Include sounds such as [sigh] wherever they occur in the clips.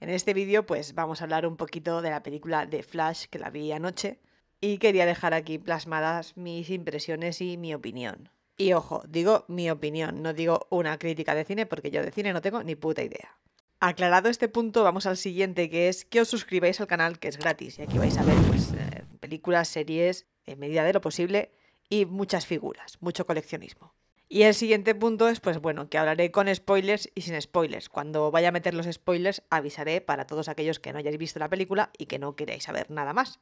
En este vídeo pues vamos a hablar un poquito de la película de Flash que la vi anoche y quería dejar aquí plasmadas mis impresiones y mi opinión. Y ojo, digo mi opinión, no digo una crítica de cine porque yo de cine no tengo ni puta idea. Aclarado este punto, vamos al siguiente que es que os suscribáis al canal que es gratis y aquí vais a ver pues eh, películas, series, en medida de lo posible y muchas figuras, mucho coleccionismo. Y el siguiente punto es, pues bueno, que hablaré con spoilers y sin spoilers. Cuando vaya a meter los spoilers, avisaré para todos aquellos que no hayáis visto la película y que no queráis saber nada más.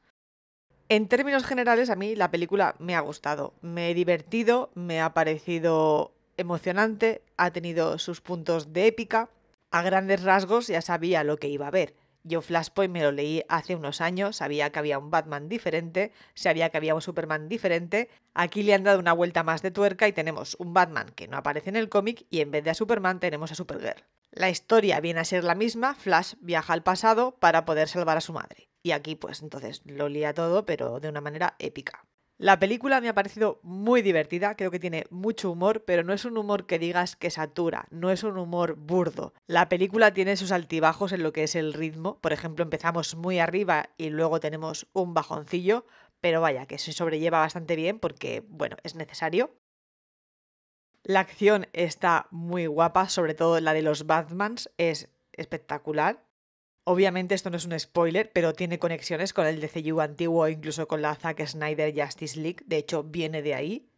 En términos generales, a mí la película me ha gustado, me he divertido, me ha parecido emocionante, ha tenido sus puntos de épica. A grandes rasgos ya sabía lo que iba a ver. Yo Flashpoint me lo leí hace unos años, sabía que había un Batman diferente, sabía que había un Superman diferente. Aquí le han dado una vuelta más de tuerca y tenemos un Batman que no aparece en el cómic y en vez de a Superman tenemos a Supergirl. La historia viene a ser la misma, Flash viaja al pasado para poder salvar a su madre. Y aquí pues entonces lo lía todo, pero de una manera épica. La película me ha parecido muy divertida, creo que tiene mucho humor, pero no es un humor que digas que satura, no es un humor burdo. La película tiene sus altibajos en lo que es el ritmo, por ejemplo empezamos muy arriba y luego tenemos un bajoncillo, pero vaya, que se sobrelleva bastante bien porque, bueno, es necesario. La acción está muy guapa, sobre todo la de los Batmans, es espectacular. Obviamente esto no es un spoiler, pero tiene conexiones con el DCU antiguo e incluso con la Zack Snyder Justice League, de hecho viene de ahí.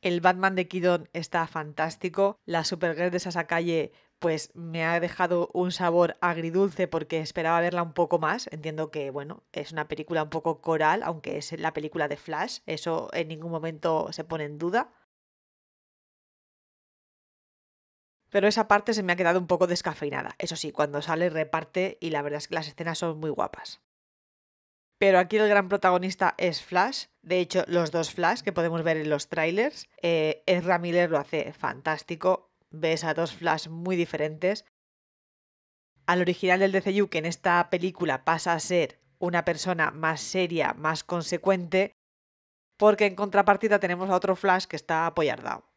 El Batman de Kidon está fantástico, la Supergirl de Sasakalle pues me ha dejado un sabor agridulce porque esperaba verla un poco más. Entiendo que, bueno, es una película un poco coral, aunque es la película de Flash, eso en ningún momento se pone en duda. pero esa parte se me ha quedado un poco descafeinada. Eso sí, cuando sale reparte y la verdad es que las escenas son muy guapas. Pero aquí el gran protagonista es Flash. De hecho, los dos Flash que podemos ver en los trailers. Eh, Ezra Miller lo hace fantástico. Ves a dos Flash muy diferentes. Al original del DCU, que en esta película pasa a ser una persona más seria, más consecuente, porque en contrapartida tenemos a otro Flash que está apoyardado.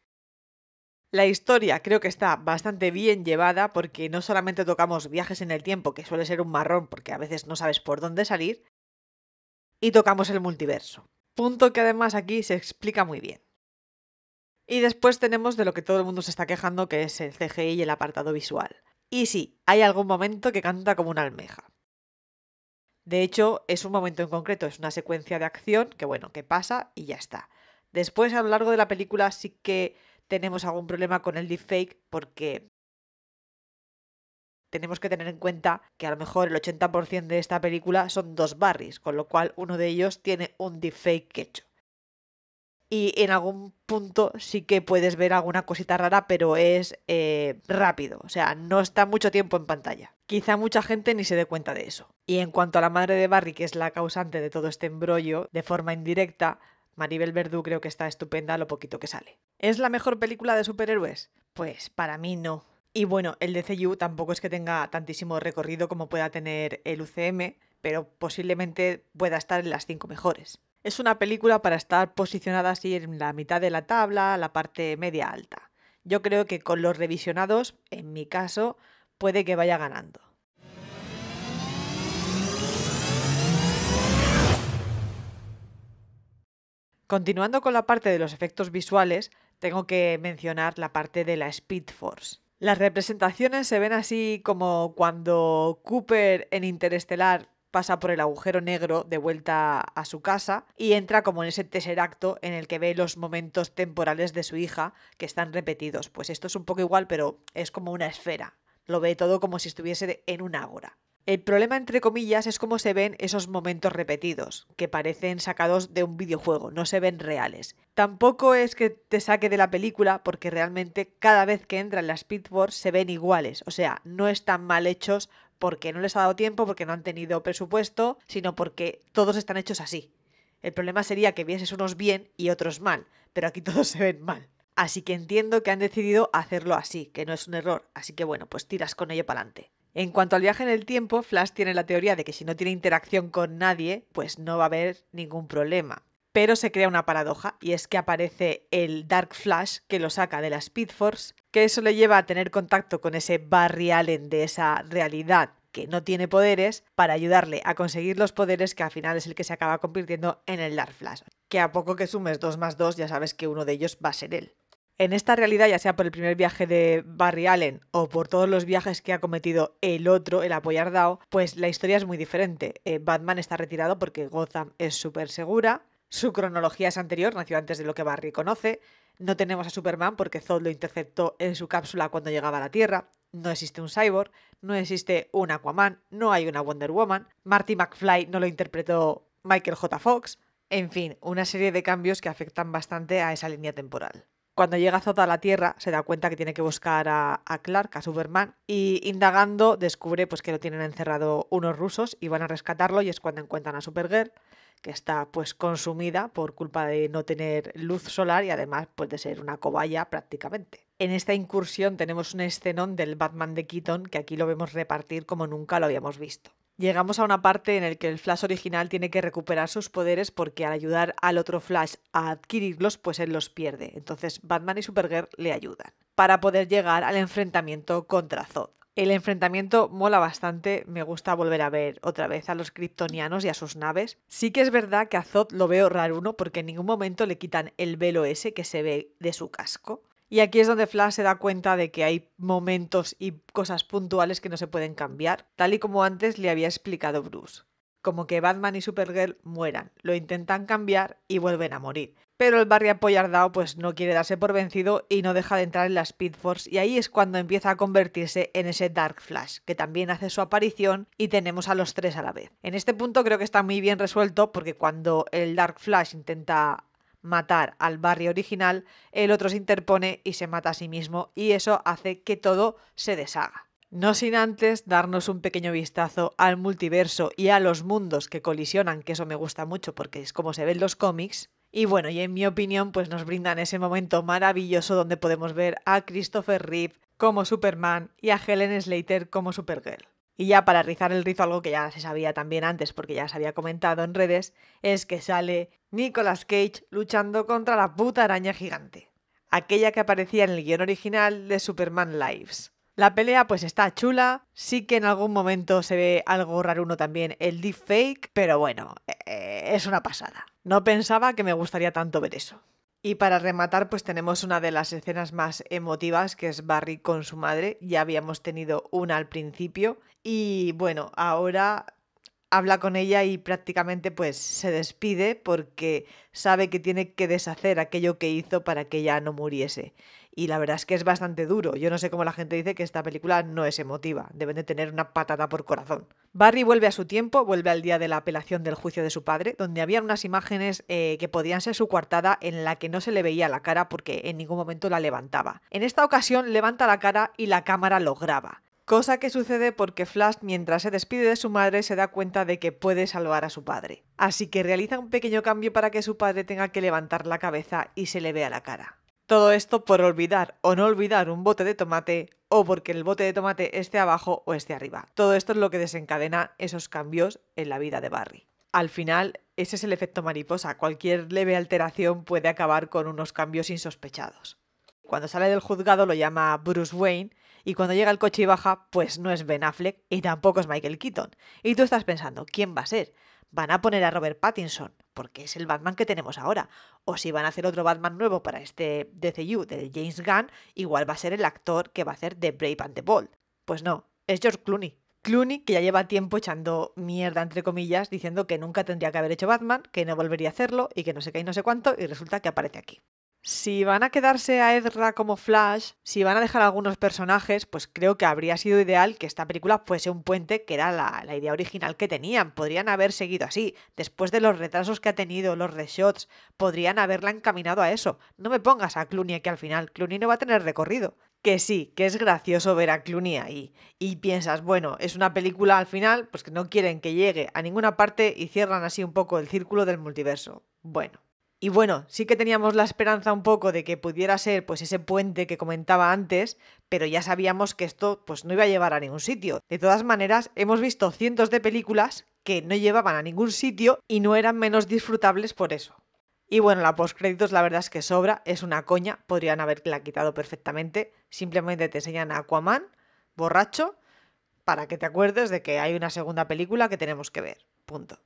La historia creo que está bastante bien llevada porque no solamente tocamos viajes en el tiempo, que suele ser un marrón porque a veces no sabes por dónde salir, y tocamos el multiverso. Punto que además aquí se explica muy bien. Y después tenemos de lo que todo el mundo se está quejando, que es el CGI y el apartado visual. Y sí, hay algún momento que canta como una almeja. De hecho, es un momento en concreto, es una secuencia de acción que bueno, que pasa y ya está. Después a lo largo de la película sí que tenemos algún problema con el deepfake porque tenemos que tener en cuenta que a lo mejor el 80% de esta película son dos Barrys, con lo cual uno de ellos tiene un deepfake hecho. Y en algún punto sí que puedes ver alguna cosita rara, pero es eh, rápido, o sea, no está mucho tiempo en pantalla. Quizá mucha gente ni se dé cuenta de eso. Y en cuanto a la madre de Barry, que es la causante de todo este embrollo, de forma indirecta, Maribel Verdú creo que está estupenda lo poquito que sale. ¿Es la mejor película de superhéroes? Pues para mí no. Y bueno, el DCU tampoco es que tenga tantísimo recorrido como pueda tener el UCM, pero posiblemente pueda estar en las cinco mejores. Es una película para estar posicionada así en la mitad de la tabla, la parte media alta. Yo creo que con los revisionados, en mi caso, puede que vaya ganando. Continuando con la parte de los efectos visuales, tengo que mencionar la parte de la Speed Force. Las representaciones se ven así como cuando Cooper en Interestelar pasa por el agujero negro de vuelta a su casa y entra como en ese tercer en el que ve los momentos temporales de su hija que están repetidos. Pues esto es un poco igual, pero es como una esfera. Lo ve todo como si estuviese en un ágora. El problema, entre comillas, es cómo se ven esos momentos repetidos, que parecen sacados de un videojuego, no se ven reales. Tampoco es que te saque de la película, porque realmente cada vez que entran las Pitboards se ven iguales, o sea, no están mal hechos porque no les ha dado tiempo, porque no han tenido presupuesto, sino porque todos están hechos así. El problema sería que vieses unos bien y otros mal, pero aquí [laughs] todos se ven mal. Así que entiendo que han decidido hacerlo así, que no es un error, así que bueno, pues tiras con ello para adelante. En cuanto al viaje en el tiempo, Flash tiene la teoría de que si no tiene interacción con nadie, pues no va a haber ningún problema. Pero se crea una paradoja, y es que aparece el Dark Flash que lo saca de la Speed Force, que eso le lleva a tener contacto con ese Barry Allen de esa realidad que no tiene poderes, para ayudarle a conseguir los poderes que al final es el que se acaba convirtiendo en el Dark Flash. Que a poco que sumes 2 más 2 ya sabes que uno de ellos va a ser él. En esta realidad, ya sea por el primer viaje de Barry Allen o por todos los viajes que ha cometido el otro, el apoyar DAO, pues la historia es muy diferente. Eh, Batman está retirado porque Gotham es súper segura, su cronología es anterior, nació antes de lo que Barry conoce, no tenemos a Superman porque Zod lo interceptó en su cápsula cuando llegaba a la Tierra, no existe un cyborg, no existe un Aquaman, no hay una Wonder Woman, Marty McFly no lo interpretó Michael J. Fox, en fin, una serie de cambios que afectan bastante a esa línea temporal. Cuando llega Zod a la Tierra, se da cuenta que tiene que buscar a, Clark, a Superman, y indagando descubre pues, que lo tienen encerrado unos rusos y van a rescatarlo y es cuando encuentran a Supergirl, que está pues consumida por culpa de no tener luz solar y además pues, de ser una cobaya prácticamente. En esta incursión tenemos un escenón del Batman de Keaton que aquí lo vemos repartir como nunca lo habíamos visto llegamos a una parte en la que el Flash original tiene que recuperar sus poderes porque al ayudar al otro Flash a adquirirlos, pues él los pierde. Entonces Batman y Supergirl le ayudan para poder llegar al enfrentamiento contra Zod. El enfrentamiento mola bastante, me gusta volver a ver otra vez a los kryptonianos y a sus naves. Sí que es verdad que a Zod lo veo raro uno porque en ningún momento le quitan el velo ese que se ve de su casco. Y aquí es donde Flash se da cuenta de que hay momentos y cosas puntuales que no se pueden cambiar, tal y como antes le había explicado Bruce. Como que Batman y Supergirl mueran, lo intentan cambiar y vuelven a morir. Pero el Barry Apoyardao pues no quiere darse por vencido y no deja de entrar en la Speed Force y ahí es cuando empieza a convertirse en ese Dark Flash, que también hace su aparición y tenemos a los tres a la vez. En este punto creo que está muy bien resuelto porque cuando el Dark Flash intenta matar al barrio original, el otro se interpone y se mata a sí mismo y eso hace que todo se deshaga. No sin antes darnos un pequeño vistazo al multiverso y a los mundos que colisionan, que eso me gusta mucho porque es como se ven los cómics. Y bueno, y en mi opinión, pues nos brindan ese momento maravilloso donde podemos ver a Christopher Reeve como Superman y a Helen Slater como Supergirl. Y ya para rizar el rizo, algo que ya se sabía también antes, porque ya se había comentado en redes, es que sale Nicolas Cage luchando contra la puta araña gigante, aquella que aparecía en el guión original de Superman Lives. La pelea pues está chula, sí que en algún momento se ve algo uno también el deepfake, pero bueno, e-, e-, es una pasada. No pensaba que me gustaría tanto ver eso. Y para rematar, pues tenemos una de las escenas más emotivas, que es Barry con su madre. Ya habíamos tenido una al principio. Y bueno, ahora habla con ella y prácticamente pues se despide porque sabe que tiene que deshacer aquello que hizo para que ella no muriese. Y la verdad es que es bastante duro. Yo no sé cómo la gente dice que esta película no es emotiva. Deben de tener una patada por corazón. Barry vuelve a su tiempo, vuelve al día de la apelación del juicio de su padre, donde había unas imágenes eh, que podían ser su coartada en la que no se le veía la cara porque en ningún momento la levantaba. En esta ocasión levanta la cara y la cámara lo graba cosa que sucede porque Flash mientras se despide de su madre se da cuenta de que puede salvar a su padre. Así que realiza un pequeño cambio para que su padre tenga que levantar la cabeza y se le vea la cara. Todo esto por olvidar o no olvidar un bote de tomate o porque el bote de tomate esté abajo o esté arriba. Todo esto es lo que desencadena esos cambios en la vida de Barry. Al final, ese es el efecto mariposa. Cualquier leve alteración puede acabar con unos cambios insospechados. Cuando sale del juzgado lo llama Bruce Wayne y cuando llega el coche y baja, pues no es Ben Affleck y tampoco es Michael Keaton. Y tú estás pensando, ¿quién va a ser? ¿Van a poner a Robert Pattinson? Porque es el Batman que tenemos ahora. O si van a hacer otro Batman nuevo para este DCU de James Gunn, igual va a ser el actor que va a hacer The Brave and the Bold. Pues no, es George Clooney. Clooney, que ya lleva tiempo echando mierda, entre comillas, diciendo que nunca tendría que haber hecho Batman, que no volvería a hacerlo y que no sé qué y no sé cuánto, y resulta que aparece aquí. Si van a quedarse a Ezra como Flash, si van a dejar algunos personajes, pues creo que habría sido ideal que esta película fuese un puente que era la, idea original que tenían. Podrían haber seguido así. Después de los retrasos que ha tenido, los reshots, podrían haberla encaminado a eso. No me pongas a Clooney que al final. Clooney no va a tener recorrido. Que sí, que es gracioso ver a Clooney ahí. Y piensas, bueno, es una película al final, pues que no quieren que llegue a ninguna parte y cierran así un poco el círculo del multiverso. Bueno. Y bueno, sí que teníamos la esperanza un poco de que pudiera ser pues ese puente que comentaba antes, pero ya sabíamos que esto pues no iba a llevar a ningún sitio. De todas maneras, hemos visto cientos de películas que no llevaban a ningún sitio y no eran menos disfrutables por eso. Y bueno, la postcréditos la verdad es que sobra, es una coña, podrían haberla quitado perfectamente, simplemente te enseñan a Aquaman, borracho, para que te acuerdes de que hay una segunda película que tenemos que ver. Punto.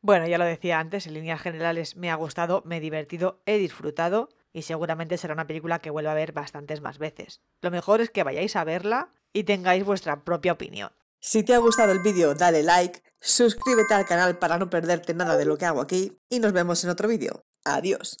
Bueno, ya lo decía antes, en líneas generales me ha gustado, me he divertido, he disfrutado y seguramente será una película que vuelva a ver bastantes más veces. Lo mejor es que vayáis a verla y tengáis vuestra propia opinión. Si te ha gustado el vídeo, dale like, suscríbete al canal para no perderte nada de lo que hago aquí y nos vemos en otro vídeo. Adiós.